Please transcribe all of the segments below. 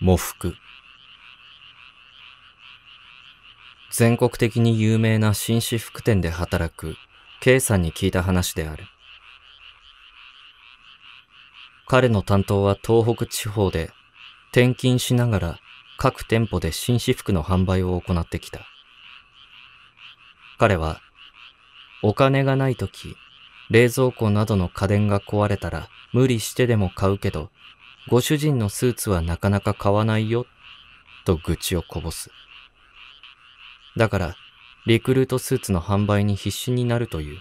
喪服。全国的に有名な紳士服店で働く K さんに聞いた話である。彼の担当は東北地方で転勤しながら各店舗で紳士服の販売を行ってきた。彼はお金がない時冷蔵庫などの家電が壊れたら無理してでも買うけどご主人のスーツはなかなか買わないよ、と愚痴をこぼす。だから、リクルートスーツの販売に必死になるという。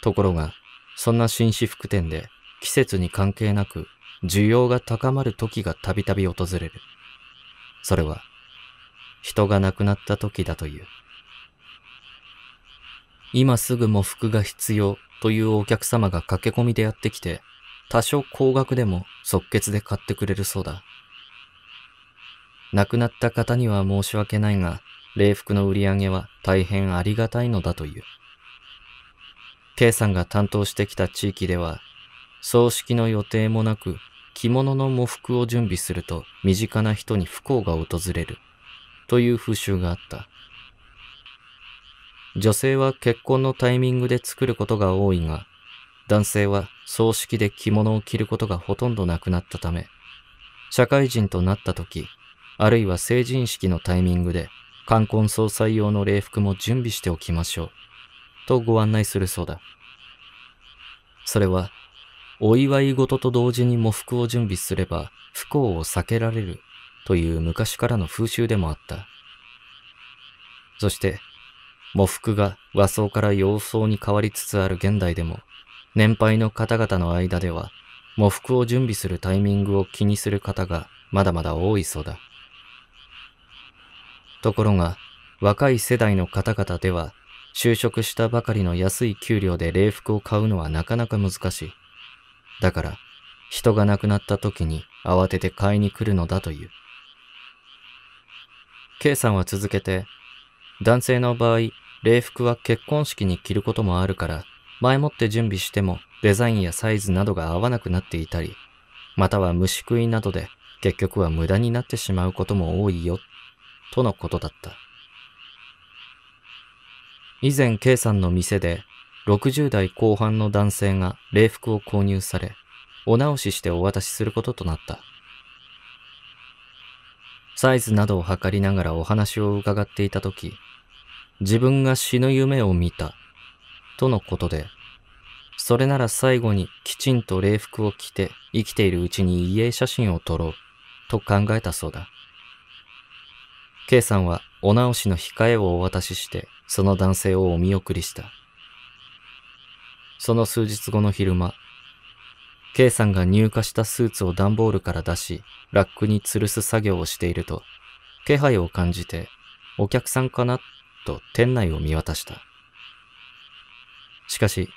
ところが、そんな紳士服店で季節に関係なく需要が高まる時がたびたび訪れる。それは、人が亡くなった時だという。今すぐ喪服が必要というお客様が駆け込みでやってきて、多少高額でも即決で買ってくれるそうだ。亡くなった方には申し訳ないが、礼服の売り上げは大変ありがたいのだという。K さんが担当してきた地域では、葬式の予定もなく着物の喪服を準備すると身近な人に不幸が訪れるという風習があった。女性は結婚のタイミングで作ることが多いが、男性は葬式で着物を着ることがほとんどなくなったため、社会人となった時、あるいは成人式のタイミングで、冠婚葬祭用の礼服も準備しておきましょう。とご案内するそうだ。それは、お祝い事と同時に喪服を準備すれば不幸を避けられるという昔からの風習でもあった。そして、喪服が和装から洋装に変わりつつある現代でも、年配の方々の間では、喪服を準備するタイミングを気にする方がまだまだ多いそうだ。ところが、若い世代の方々では、就職したばかりの安い給料で礼服を買うのはなかなか難しい。だから、人が亡くなった時に慌てて買いに来るのだという。K さんは続けて、男性の場合、礼服は結婚式に着ることもあるから、前もって準備してもデザインやサイズなどが合わなくなっていたり、または虫食いなどで結局は無駄になってしまうことも多いよ、とのことだった。以前 K さんの店で60代後半の男性が礼服を購入され、お直ししてお渡しすることとなった。サイズなどを測りながらお話を伺っていたとき、自分が死ぬ夢を見たとのことで、それなら最後にきちんと礼服を着て生きているうちに遺影写真を撮ろうと考えたそうだ。K さんはお直しの控えをお渡ししてその男性をお見送りした。その数日後の昼間、K さんが入荷したスーツを段ボールから出し、ラックに吊るす作業をしていると、気配を感じて、お客さんかなと店内を見渡した。しかし、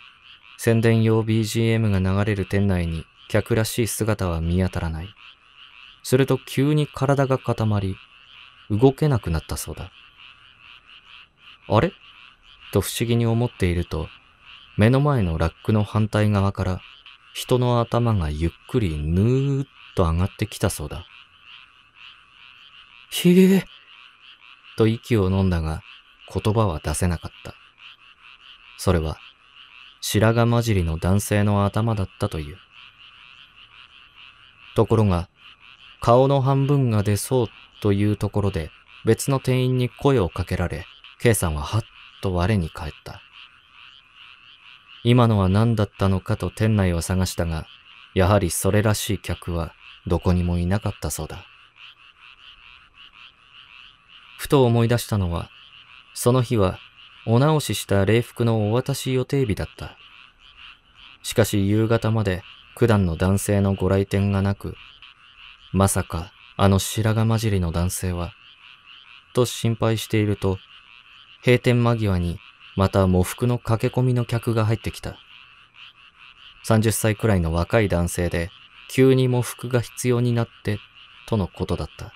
宣伝用 BGM が流れる店内に客らしい姿は見当たらない。すると急に体が固まり、動けなくなったそうだ。あれと不思議に思っていると、目の前のラックの反対側から人の頭がゆっくりぬーっと上がってきたそうだ。ひえー、と息を飲んだが言葉は出せなかった。それは白髪混じりの男性の頭だったという。ところが、顔の半分が出そうというところで別の店員に声をかけられ、K さんははっと我に返った。今のは何だったのかと店内を探したが、やはりそれらしい客はどこにもいなかったそうだ。ふと思い出したのは、その日はお直しした礼服のお渡し予定日だった。しかし夕方まで九段の男性のご来店がなく、まさかあの白髪混じりの男性は、と心配していると、閉店間際にまた喪服の駆け込みの客が入ってきた。30歳くらいの若い男性で、急に喪服が必要になって、とのことだった。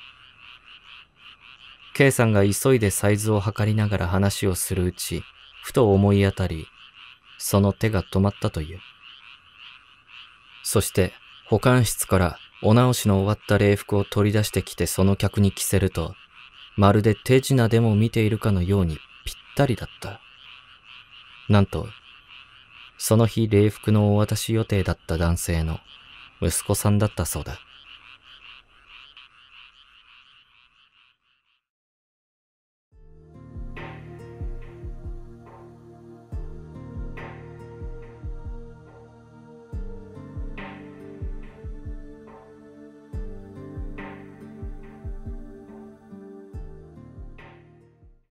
K さんが急いでサイズを測りながら話をするうち、ふと思い当たり、その手が止まったという。そして、保管室からお直しの終わった礼服を取り出してきてその客に着せると、まるで手品でも見ているかのようにぴったりだった。なんと、その日礼服のお渡し予定だった男性の息子さんだったそうだ。